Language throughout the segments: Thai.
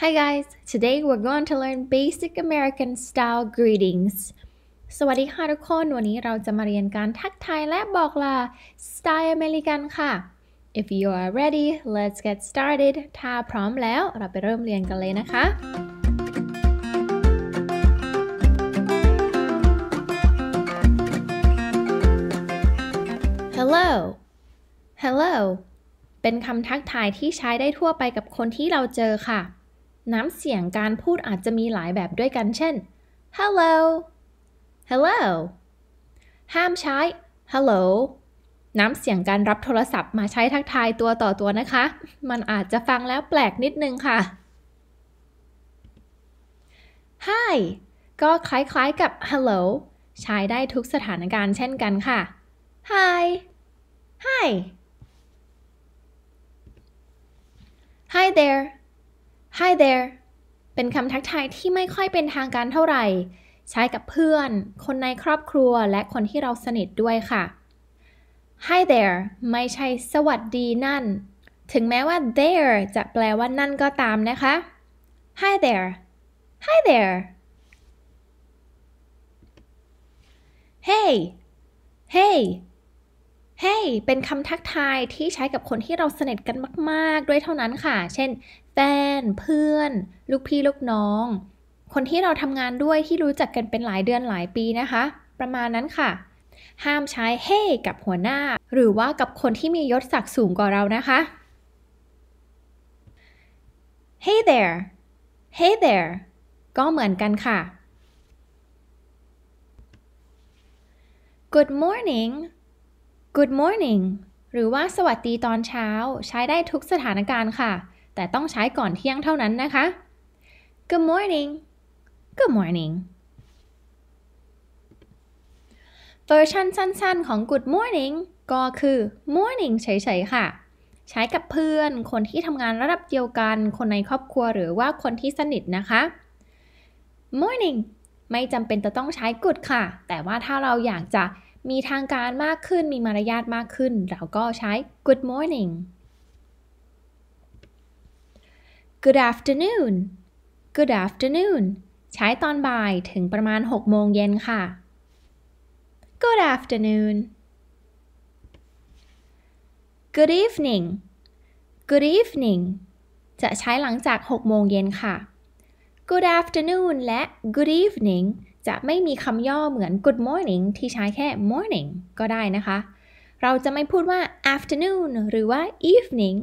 Hi guys, today we're going to learn basic American style greetings. สวัสดีค่ะทุกคน วันนี้เราจะมาเรียนการทักทายและบอกลาสไตล์อเมริกันค่ะ If you are ready, let's get started. ถ้าพร้อมแล้ว เราไปเริ่มเรียนกันเลยนะคะ Hello Hello เป็นคำทักทายที่ใช้ได้ทั่วไปกับคนที่เราเจอค่ะน้ำเสียงการพูดอาจจะมีหลายแบบด้วยกันเช่น hello hello ห้ามใช้ hello น้ำเสียงการรับโทรศัพท์มาใช้ทักทายตัวต่อตัวนะคะ มันอาจจะฟังแล้วแปลกนิดนึงค่ะ hi ก็คล้ายๆกับ hello ใช้ได้ทุกสถานการณ์เช่นกันค่ะ hi hi hi there Hi there เป็นคำทักทายที่ไม่ค่อยเป็นทางการเท่าไหร่ ใช้กับเพื่อน คนในครอบครัวและคนที่เราสนิทด้วยค่ะ Hi there ไม่ใช่สวัสดีนั่น ถึงแม้ว่า there จะแปลว่านั่นก็ตามนะคะ Hi there Hi there Hey Hey Hey เป็นคำทักทายที่ใช้กับคนที่เราสนิทกันมากๆ ด้วยเท่านั้นค่ะ เช่นแฟนเพื่อน ลูกพี่ ลูกน้อง คนที่เราทำงานด้วยที่รู้จักกันเป็นหลายเดือนหลายปีนะคะ ประมาณนั้นค่ะ ห้ามใช้เฮ้ hey! กับหัวหน้า หรือว่ากับคนที่มียศศักดิ์สูงกว่าเรานะคะ Hey there Hey there ก็เหมือนกันค่ะ Good morning Good morning หรือว่าสวัสดีตอนเช้าใช้ได้ทุกสถานการณ์ค่ะแต่ต้องใช้ก่อนเที่ยงเท่านั้นนะคะ Good morning Good morning เวอร์ชันสั้นๆของ Good morning ก็คือ morning เฉยๆค่ะ ใช้กับเพื่อน คนที่ทำงานระดับเดียวกัน คนในครอบครัวหรือว่าคนที่สนิทนะคะ morning ไม่จำเป็นจะต้องใช้ good ค่ะ แต่ว่าถ้าเราอยากจะมีทางการมากขึ้น มีมารยาทมากขึ้น เราก็ใช้ good morning good afternoon good afternoon ใช้ตอนบ่ายถึงประมาณ6โมงเย็นค่ะ good afternoon good evening good evening จะใช้หลังจาก6โมงเย็นค่ะ good afternoon และ good evening จะไม่มีคำย่อเหมือน good morning ที่ใช้แค่ morning ก็ได้นะคะ เราจะไม่พูดว่า afternoon หรือว่า evening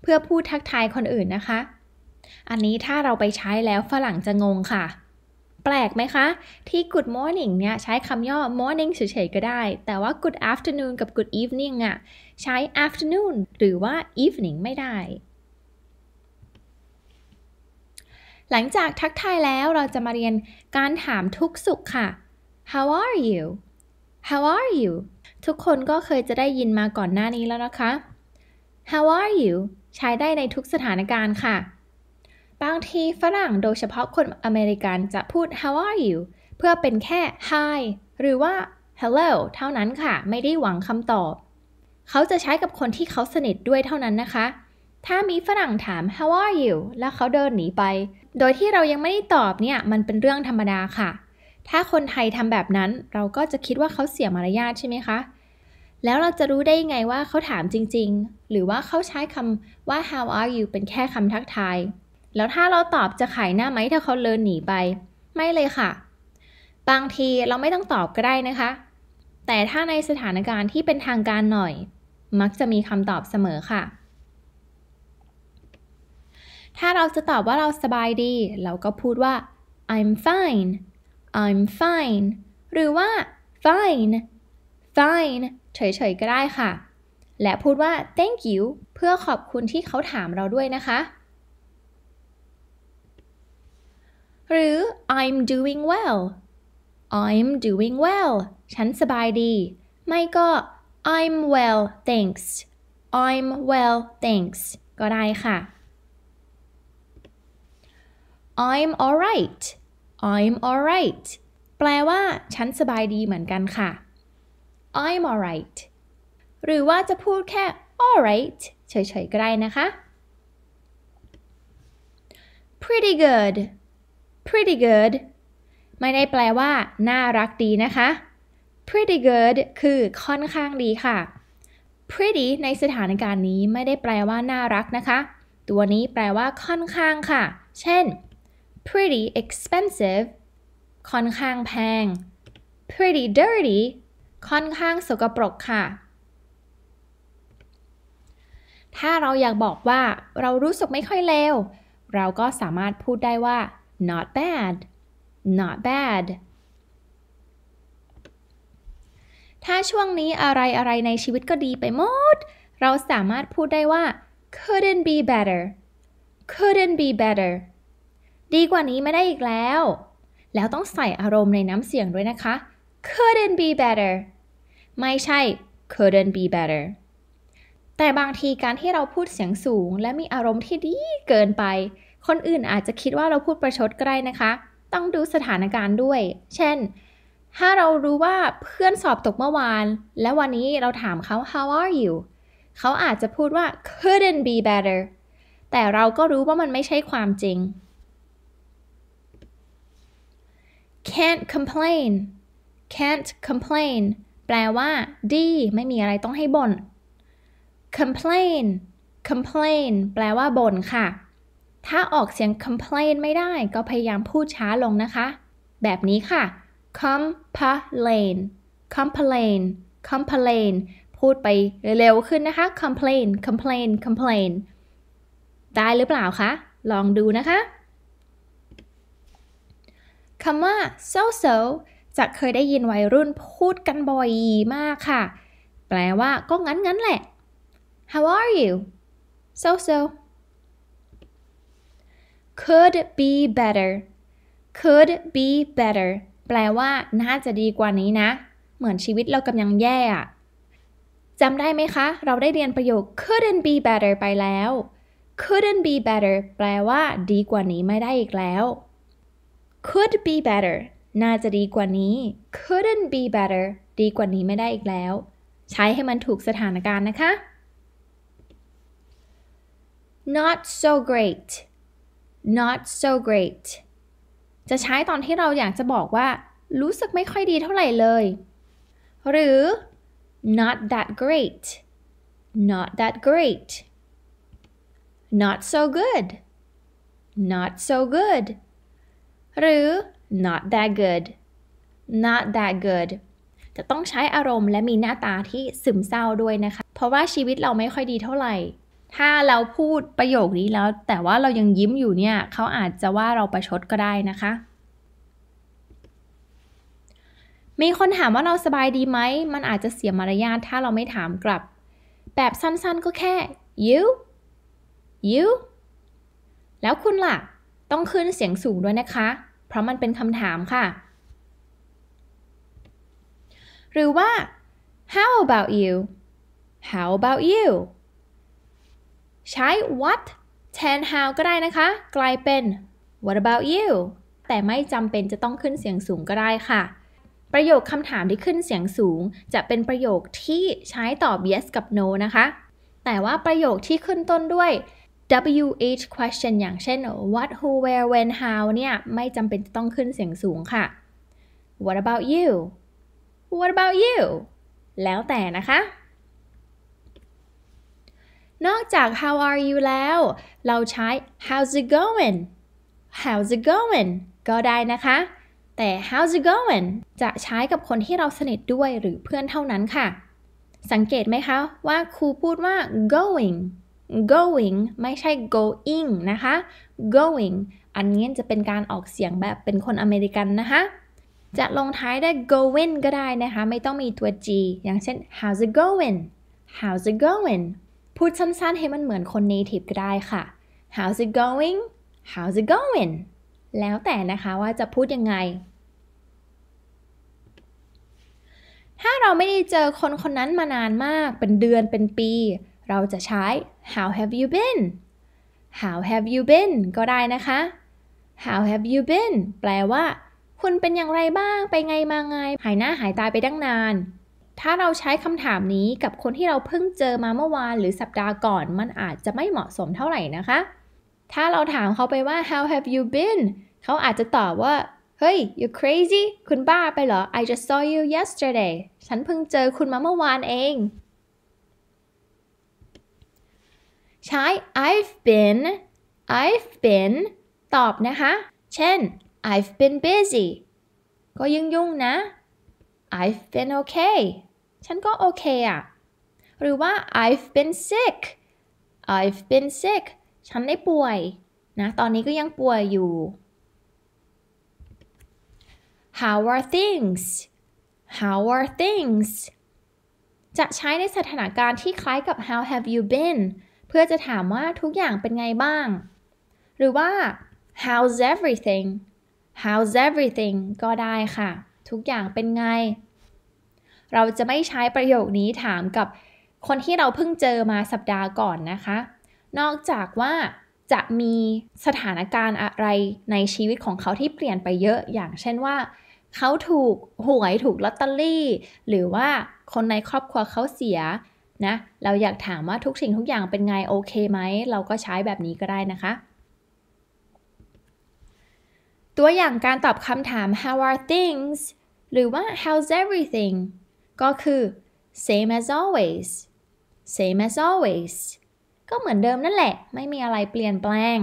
เพื่อพูดทักทายคนอื่นนะคะอันนี้ถ้าเราไปใช้แล้วฝรั่งจะงงค่ะ แปลกไหมคะ ที่ good morning เนี่ยใช้คำย่อ morning เฉยๆก็ได้ แต่ว่า good afternoon กับ good evening อะใช้ afternoon หรือว่า evening ไม่ได้ หลังจากทักทายแล้วเราจะมาเรียนการถามทุกสุขค่ะ how are you how are you ทุกคนก็เคยจะได้ยินมาก่อนหน้านี้แล้วนะคะ how are you ใช้ได้ในทุกสถานการณ์ค่ะบางที ฝรั่งโดยเฉพาะคนอเมริกันจะพูด how are you เพื่อเป็นแค่ hi หรือว่า hello เท่านั้นค่ะ ไม่ได้หวังคำตอบ เขาจะใช้กับคนที่เขาสนิทด้วยเท่านั้นนะคะ ถ้ามีฝรั่งถาม how are you แล้วเขาเดินหนีไป โดยที่เรายังไม่ได้ตอบเนี่ยมันเป็นเรื่องธรรมดาค่ะ ถ้าคนไทยทำแบบนั้นเราก็จะคิดว่าเขาเสียมารยาทใช่ไหมคะ แล้วเราจะรู้ได้ยังไงว่าเขาถามจริงๆ หรือว่าเขาใช้คำว่า how are you เป็นแค่คำทักทายแล้วถ้าเราตอบจะขายหน้าไหมถ้าเขาเลินหนีไปไม่เลยค่ะ บางทีเราไม่ต้องตอบก็ได้นะคะ แต่ถ้าในสถานการณ์ที่เป็นทางการหน่อย มักจะมีคำตอบเสมอค่ะ ถ้าเราจะตอบว่าเราสบายดี เราก็พูดว่า I'm fine I'm fine หรือว่า fine fine เฉยๆก็ได้ค่ะ และพูดว่า thank you เพื่อขอบคุณที่เขาถามเราด้วยนะคะหรือ I'm doing well I'm doing well ฉันสบายดี ไม่ก็ I'm well thanks I'm well thanks ก็ได้ค่ะ I'm alright I'm alright แปลว่าฉันสบายดีเหมือนกันค่ะ I'm alright หรือว่าจะพูดแค่ alright เฉยๆก็ได้นะคะ pretty good pretty good ไม่ได้แปลว่าน่ารักดีนะคะ pretty good คือค่อนข้างดีค่ะ pretty ในสถานการณ์นี้ไม่ได้แปลว่าน่ารักนะคะ ตัวนี้แปลว่าค่อนข้างค่ะ เช่น pretty expensive ค่อนข้างแพง pretty dirty ค่อนข้างสกปรกค่ะ ถ้าเราอยากบอกว่าเรารู้สึกไม่ค่อยเลวเราก็สามารถพูดได้ว่า not bad not bad ถ้าช่วงนี้อะไรอะไรในชีวิตก็ดีไปหมด เราสามารถพูดได้ว่า couldn't be better couldn't be better ดีกว่านี้ไม่ได้อีกแล้ว แล้วต้องใส่อารมณ์ในน้ำเสียงด้วยนะคะ couldn't be better ไม่ใช่ couldn't be better แต่บางทีการที่เราพูดเสียงสูงและมีอารมณ์ที่ดีเกินไปคนอื่นอาจจะคิดว่าเราพูดประชดใกล้นะคะ ต้องดูสถานการณ์ด้วย เช่น ถ้าเรารู้ว่าเพื่อนสอบตกเมื่อวาน และวันนี้เราถามเขา how are you เขาอาจจะพูดว่า couldn't be better แต่เราก็รู้ว่ามันไม่ใช่ความจริง can't complain can't complain แปลว่าดี ไม่มีอะไรต้องให้บน่น complain complain แปลว่าบ่นค่ะถ้าออกเสียง complain ไม่ได้ก็พยายามพูดช้าลงนะคะ แบบนี้ค่ะ complain complain complain พูดไปเร็วขึ้นนะคะ complain complain complain ได้หรือเปล่าคะ ลองดูนะคะคำว่า so so จะเคยได้ยินวัยรุ่นพูดกันบ่อยมากค่ะ แปลว่าก็งั้นงั้นแหละ how are you so so could be better could be better แปลว่า น่าจะดีกว่านี้นะ เหมือนชีวิตเรากำลังแย่จำได้ไหมคะ เราได้เรียนประโยค couldn't be better ไปแล้ว couldn't be better แปลว่าดีกว่านี้ไม่ได้อีกแล้ว could be better น่าจะดีกว่านี้ couldn't be better ดีกว่านี้ไม่ได้อีกแล้ว ใช้ให้มันถูกสถานการณ์นะคะ not so great not so great จะใช้ตอนที่เราอยากจะบอกว่า รู้สึกไม่ค่อยดีเท่าไหร่เลย หรือ not that great not that great not so good not so good หรือ not that good not that good จะต้องใช้อารมณ์และมีหน้าตาที่ซึมเศร้าด้วยนะคะ เพราะว่าชีวิตเราไม่ค่อยดีเท่าไหร่ถ้าเราพูดประโยคนี้แล้ว แต่ว่าเรายังยิ้มอยู่เนี่ย เขาอาจจะว่าเราประชดก็ได้นะคะ มีคนถามว่าเราสบายดีไหม มันอาจจะเสียมารยาทถ้าเราไม่ถามกลับ แบบสั้นๆก็แค่ you you แล้วคุณล่ะ ต้องขึ้นเสียงสูงด้วยนะคะ เพราะมันเป็นคำถามค่ะ หรือว่า how about you how about you ใช้ what แทน how ก็ได้นะคะ กลายเป็น what about you แต่ไม่จำเป็นจะต้องขึ้นเสียงสูงก็ได้ค่ะ ประโยคคำถามที่ขึ้นเสียงสูง จะเป็นประโยคที่ใช้ตอบ yes กับ no นะคะ แต่ว่าประโยคที่ขึ้นต้นด้วย WH question อย่างเช่น what who where when how เนี่ย ไม่จำเป็นจะต้องขึ้นเสียงสูงค่ะ What about you What about you แล้วแต่นะคะนอกจาก how are you แล้ว เราใช้ how's it going how's it going ก็ได้นะคะ แต่ how's it going จะใช้กับคนที่เราสนิทด้วยหรือเพื่อนเท่านั้นค่ะ สังเกตไหมคะ ว่าครูพูดว่า going going ไม่ใช่ going นะคะ going อันนี้จะเป็นการออกเสียงแบบเป็นคนอเมริกันนะคะ จะลงท้ายด้วย going ก็ได้นะคะ ไม่ต้องมีตัว g อย่างเช่น how's it going how's it going พูดสั้นๆ ให้มันเหมือนคน native ก็ได้ค่ะ how's it going how's it going แล้วแต่นะคะว่าจะพูดยังไง ถ้าเราไม่ได้เจอคนคนนั้นมานานมาก เป็นเดือนเป็นปี เราจะใช้ how have you been how have you been ก็ได้นะคะ how have you been แปลว่า คุณเป็นอย่างไรบ้างไปไงมาไง หายหน้าหายตาไปตั้งนานถ้าเราใช้คำถามนี้กับคนที่เราเพิ่งเจอมาเมื่อวานหรือสัปดาห์ก่อนมันอาจจะไม่เหมาะสมเท่าไหร่นะคะ ถ้าเราถามเขาไปว่า how have you been เขาอาจจะตอบว่า เฮ้ย you crazy คุณบ้าไปเหรอ I just saw you yesterday ฉันเพิ่งเจอคุณมาเมื่อวานเอง ใช้ I've been I've been ตอบนะคะ เช่น I've been busy ก็ยุ่งๆนะ I've been okay ฉันก็โอเคอะหรือว่า I've been sick I've been sick ฉันได้ป่วย นะ ตอนนี้ก็ยังป่วยอยู่ How are things How are things จะใช้ในสถานการณ์ที่คล้ายกับ How have you been เพื่อจะถามว่าทุกอย่างเป็นไงบ้าง หรือว่า How's everything How's everything ก็ได้ค่ะทุกอย่างเป็นไง เราจะไม่ใช้ประโยคนี้ถามกับคนที่เราเพิ่งเจอมาสัปดาห์ก่อนนะคะ นอกจากว่าจะมีสถานการณ์อะไรในชีวิตของเขาที่เปลี่ยนไปเยอะ อย่างเช่นว่าเขาถูกหวยถูกลอตเตอรี่ หรือว่าคนในครอบครัวเขาเสีย นะ เราอยากถามว่าทุกสิ่งทุกอย่างเป็นไงโอเคไหม เราก็ใช้แบบนี้ก็ได้นะคะตัวอย่างการตอบคำถาม how are things หรือว่า how's everything ก็คือ same as always same as always ก็เหมือนเดิมนั่นแหละ ไม่มีอะไรเปลี่ยนแปลง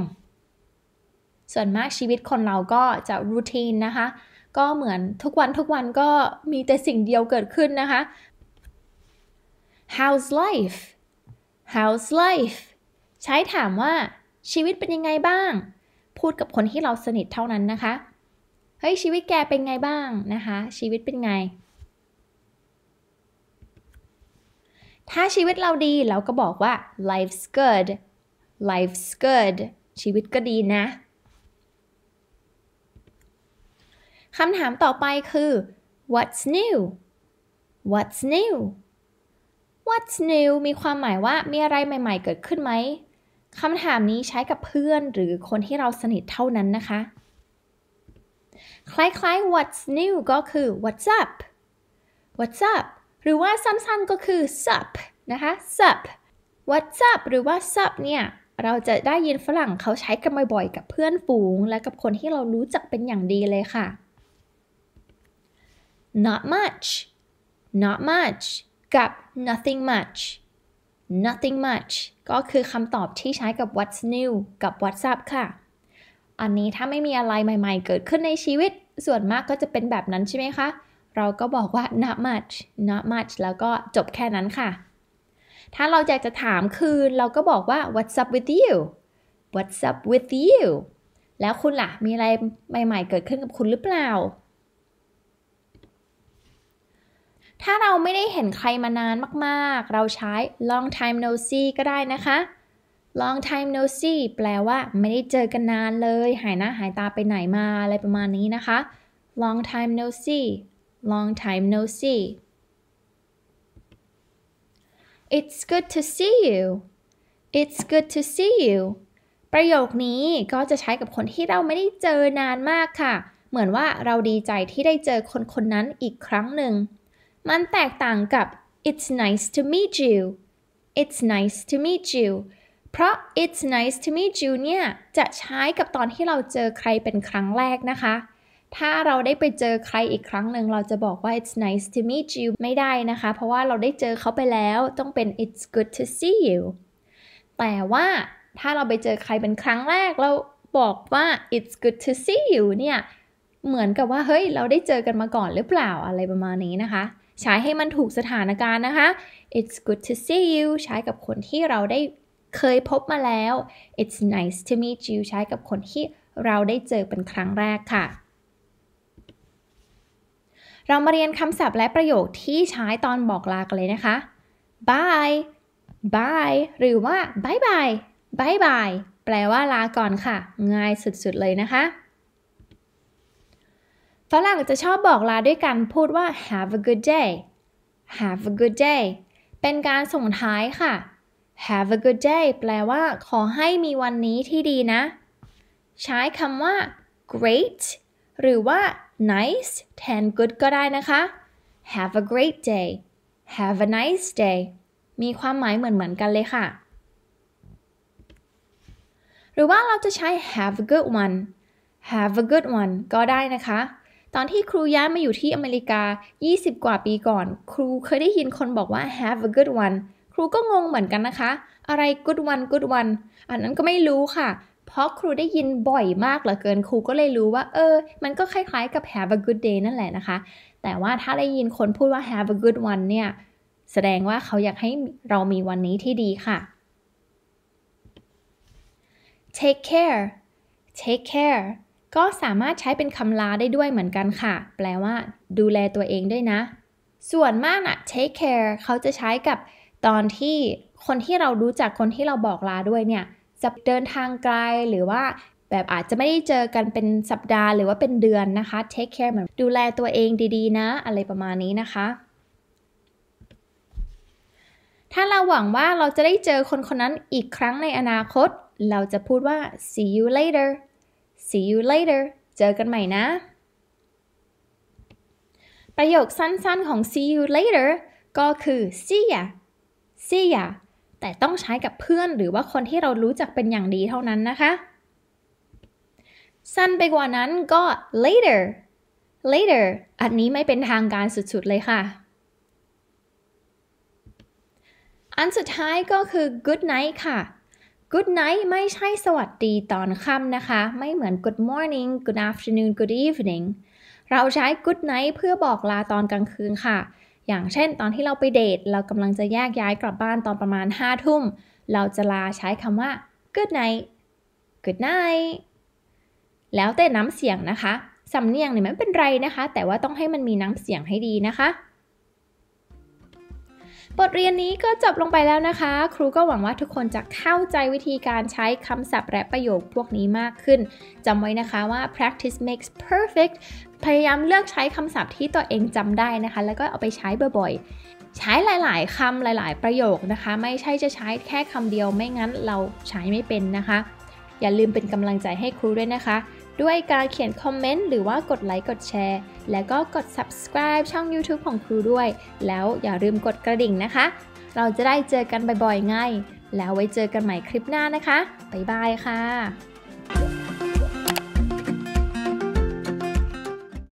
ส่วนมากชีวิตคนเราก็จะรูทีนนะคะ ก็เหมือนทุกวันทุกวันก็มีแต่สิ่งเดียวเกิดขึ้นนะคะ how's life how's life ใช้ถามว่าชีวิตเป็นยังไงบ้างพูดกับคนที่เราสนิทเท่านั้นนะคะ เฮ้ย ชีวิตแกเป็นไงบ้างนะคะ ชีวิตเป็นไง ถ้าชีวิตเราดีเราก็บอกว่า life's good life's good ชีวิตก็ดีนะ คำถามต่อไปคือ what's new what's new what's new มีความหมายว่ามีอะไรใหม่ๆเกิดขึ้นไหมคำถามนี้ใช้กับเพื่อนหรือคนที่เราสนิทเท่านั้นนะคะคล้ายๆ what's new ก็คือ what's up what's up หรือว่าสั้นๆ ก็คือ sup นะคะ sup what's up หรือว่า sup เนี่ย เราจะได้ยินฝรั่งเขาใช้กันบ่อยๆ กับเพื่อนฝูงและกับคนที่เรารู้จักเป็นอย่างดีเลยค่ะ not much not much กับ nothing much nothing much ก็คือคำตอบที่ใช้กับ what's new กับ what's up ค่ะ อันนี้ถ้าไม่มีอะไรใหม่ๆ เกิดขึ้นในชีวิต ส่วนมากก็จะเป็นแบบนั้นใช่ไหมคะ เราก็บอกว่า not much not much แล้วก็จบแค่นั้นค่ะ ถ้าเราอยากจะถามคืน เราก็บอกว่า what's up with you what's up with you แล้วคุณละ่ะ มีอะไรใหม่ๆเกิดขึ้นกับคุณหรือเปล่าถ้าเราไม่ได้เห็นใครมานานมากๆ เราใช้ long time no see ก็ได้นะคะ long time no see แปลว่าไม่ได้เจอกันนานเลย หายหน้าหายตาไปไหนมาอะไรประมาณนี้นะคะ long time no see long time no see it's good to see you it's good to see you ประโยคนี้ก็จะใช้กับคนที่เราไม่ได้เจอนานมากค่ะ เหมือนว่าเราดีใจที่ได้เจอคนคนนั้นอีกครั้งหนึ่งมันแตกต่างกับ it's nice to meet you it's nice to meet you เพราะ it's nice to meet you เนี่ย จะใช้กับตอนที่เราเจอใครเป็นครั้งแรกนะคะ ถ้าเราได้ไปเจอใครอีกครั้งหนึ่งเราจะบอกว่า it's nice to meet you ไม่ได้นะคะ เพราะว่าเราได้เจอเขาไปแล้วต้องเป็น it's good to see you แต่ว่าถ้าเราไปเจอใครเป็นครั้งแรกเราบอกว่า it's good to see you เนี่ย เหมือนกับว่าเฮ้ยเราได้เจอกันมาก่อนหรือเปล่าอะไรประมาณนี้นะคะใช้ให้มันถูกสถานการณ์นะคะ It's good to see you ใช้กับคนที่เราได้เคยพบมาแล้ว It's nice to meet you ใช้กับคนที่เราได้เจอเป็นครั้งแรกค่ะ เรามาเรียนคำศัพท์และประโยคที่ใช้ตอนบอกลากันเลยนะคะ Bye Bye หรือว่า Bye bye Bye bye แปลว่าลาก่อนค่ะ ง่ายสุดๆเลยนะคะฝรั่งจะชอบบอกลาด้วยกันพูดว่า have a good day have a good day เป็นการส่งท้ายค่ะ have a good day แปลว่า ขอให้มีวันนี้ที่ดีนะ ใช้คำว่า great หรือว่า nice แทน good ก็ได้นะคะ have a great day have a nice day มีความหมายเหมือนเหมือนกันเลยค่ะ หรือว่าเราจะใช้ have a good one have a good one ก็ได้นะคะตอนที่ครูย้ายมาอยู่ที่อเมริกา 20 กว่าปีก่อน ครูเคยได้ยินคนบอกว่า have a good one ครูก็งงเหมือนกันนะคะ อะไร good one good one อันนั้นก็ไม่รู้ค่ะ เพราะครูได้ยินบ่อยมากเหลือเกิน ครูก็เลยรู้ว่า เออ มันก็คล้ายๆกับ have a good day นั่นแหละนะคะ แต่ว่าถ้าได้ยินคนพูดว่า have a good one เนี่ย แสดงว่าเขาอยากให้เรามีวันนี้ที่ดีค่ะ take care take care ก็สามารถใช้เป็นคำลาได้ด้วยเหมือนกันค่ะ แปลว่าดูแลตัวเองด้วยนะ ส่วนมากนะ take care เขาจะใช้กับตอนที่คนที่เรารู้จักคนที่เราบอกลาด้วยเนี่ยจะเดินทางไกลหรือว่าแบบอาจจะไม่ได้เจอกันเป็นสัปดาห์หรือว่าเป็นเดือนนะคะ take care เหมือนดูแลตัวเองดีๆนะ อะไรประมาณนี้นะคะ ถ้าเราหวังว่าเราจะได้เจอคนคนนั้นอีกครั้งในอนาคต เราจะพูดว่า see you later see you later เจอกันใหม่นะ ประโยคสั้นๆของ see you later ก็คือ see ya see ya แต่ต้องใช้กับเพื่อนหรือว่าคนที่เรารู้จักเป็นอย่างดีเท่านั้นนะคะ สั้นไปกว่านั้นก็ later later อันนี้ไม่เป็นทางการสุดๆเลยค่ะ อันสุดท้ายก็คือ good night ค่ะ good night ไม่ใช่สวัสดีตอนค่ำนะคะ ไม่เหมือน good morning good afternoon good evening เราใช้ good night เพื่อบอกลาตอนกลางคืนค่ะ อย่างเช่น ตอนที่เราไปเดท เรากำลังจะแยกย้ายกลับบ้านตอนประมาณ 5 ทุ่ม เราจะลาใช้คำว่า good night good night แล้วแต่น้ำเสียงนะคะสำเนียงเนี่ยไม่เป็นไรนะคะ แต่ว่าต้องให้มันมีน้ำเสียงให้ดีนะคะบทเรียนนี้ก็จบลงไปแล้วนะคะ ครูก็หวังว่าทุกคนจะเข้าใจวิธีการใช้คำศัพท์และประโยคพวกนี้มากขึ้น จำไว้นะคะว่า practice makes perfect พยายามเลือกใช้คำศัพท์ที่ตัวเองจำได้นะคะ แล้วก็เอาไปใช้บ่อยๆ ใช้หลายๆคำหลายๆประโยคนะคะ ไม่ใช่จะใช้แค่คำเดียว ไม่งั้นเราใช้ไม่เป็นนะคะ อย่าลืมเป็นกำลังใจให้ครูด้วยนะคะด้วยการเขียนคอมเมนต์หรือว่ากดไลค์กดแชร์ แล้วก็กด subscribe ช่อง YouTube ของครูด้วย แล้วอย่าลืมกดกระดิ่งนะคะ เราจะได้เจอกันบ่อย ๆไงแล้วไว้เจอกันใหม่คลิปหน้านะคะ บ๊ายบายค่ะ